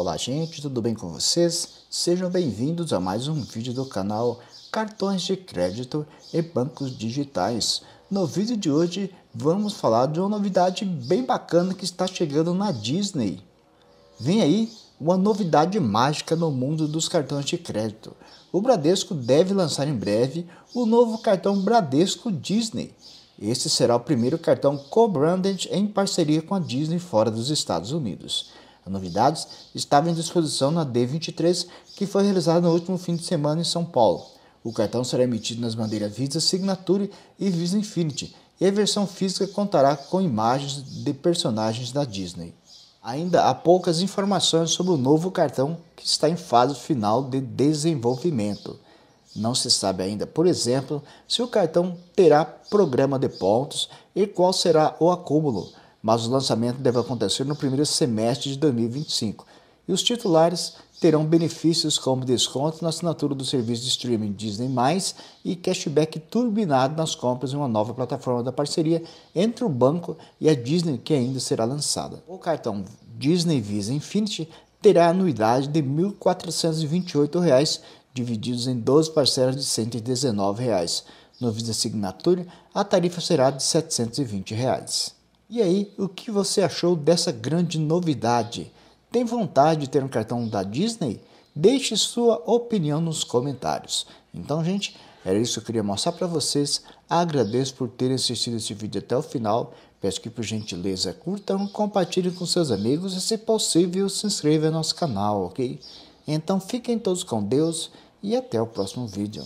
Olá gente, tudo bem com vocês? Sejam bem-vindos a mais um vídeo do canal Cartões de Crédito e Bancos Digitais. No vídeo de hoje vamos falar de uma novidade bem bacana que está chegando na Disney. Vem aí uma novidade mágica no mundo dos cartões de crédito. O Bradesco deve lançar em breve o novo cartão Bradesco Disney. Este será o primeiro cartão co-branded em parceria com a Disney fora dos Estados Unidos novidades estava em disposição na D23, que foi realizada no último fim de semana em São Paulo. O cartão será emitido nas bandeiras Visa Signature e Visa Infinity, e a versão física contará com imagens de personagens da Disney. Ainda há poucas informações sobre o novo cartão que está em fase final de desenvolvimento. Não se sabe ainda, por exemplo, se o cartão terá programa de pontos e qual será o acúmulo mas o lançamento deve acontecer no primeiro semestre de 2025 e os titulares terão benefícios como desconto na assinatura do serviço de streaming Disney+, e cashback turbinado nas compras em uma nova plataforma da parceria entre o banco e a Disney, que ainda será lançada. O cartão Disney Visa Infinity terá anuidade de R$ 1.428, divididos em 12 parcelas de R$ 119. Reais. No Visa Signature, a tarifa será de R$ 720. Reais. E aí, o que você achou dessa grande novidade? Tem vontade de ter um cartão da Disney? Deixe sua opinião nos comentários. Então, gente, era isso que eu queria mostrar para vocês. Agradeço por terem assistido esse vídeo até o final. Peço que, por gentileza, curtam, compartilhem com seus amigos e, se possível, se inscrevam no nosso canal, ok? Então, fiquem todos com Deus e até o próximo vídeo.